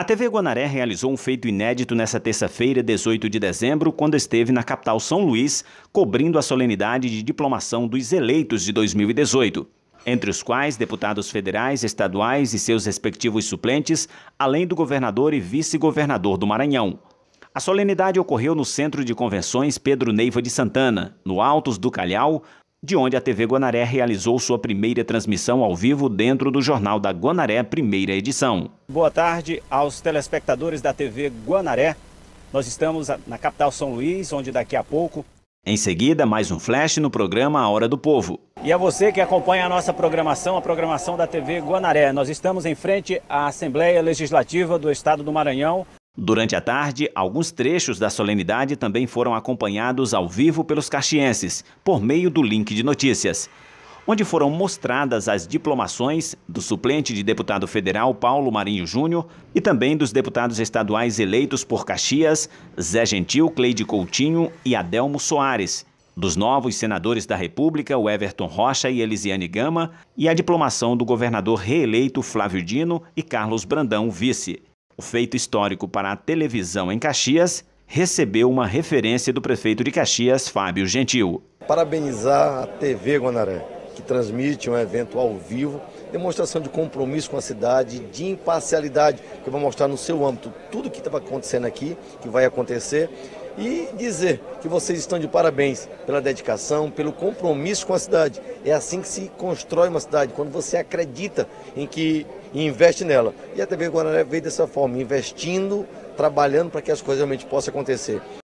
A TV Guanaré realizou um feito inédito nesta terça-feira, 18 de dezembro, quando esteve na capital São Luís, cobrindo a solenidade de diplomação dos eleitos de 2018, entre os quais deputados federais, estaduais e seus respectivos suplentes, além do governador e vice-governador do Maranhão. A solenidade ocorreu no Centro de Convenções Pedro Neiva de Santana, no Altos do Calhau, de onde a TV Guanaré realizou sua primeira transmissão ao vivo dentro do Jornal da Guanaré, primeira edição. Boa tarde aos telespectadores da TV Guanaré. Nós estamos na capital São Luís, onde daqui a pouco. Em seguida, mais um flash no programa A Hora do Povo. E a você que acompanha a nossa programação, a programação da TV Guanaré. Nós estamos em frente à Assembleia Legislativa do Estado do Maranhão, Durante a tarde, alguns trechos da solenidade também foram acompanhados ao vivo pelos caxienses, por meio do link de notícias, onde foram mostradas as diplomações do suplente de deputado federal Paulo Marinho Júnior e também dos deputados estaduais eleitos por Caxias, Zé Gentil, Cleide Coutinho e Adelmo Soares, dos novos senadores da República, o Everton Rocha e Elisiane Gama, e a diplomação do governador reeleito Flávio Dino e Carlos Brandão, vice. O feito histórico para a televisão em Caxias recebeu uma referência do prefeito de Caxias, Fábio Gentil. Parabenizar a TV Guanaré, que transmite um evento ao vivo, demonstração de compromisso com a cidade, de imparcialidade, que vai mostrar no seu âmbito tudo o que estava acontecendo aqui, que vai acontecer, e dizer que vocês estão de parabéns pela dedicação, pelo compromisso com a cidade. É assim que se constrói uma cidade, quando você acredita em que e investe nela. E a TV Guanaré veio dessa forma, investindo, trabalhando para que as coisas realmente possam acontecer.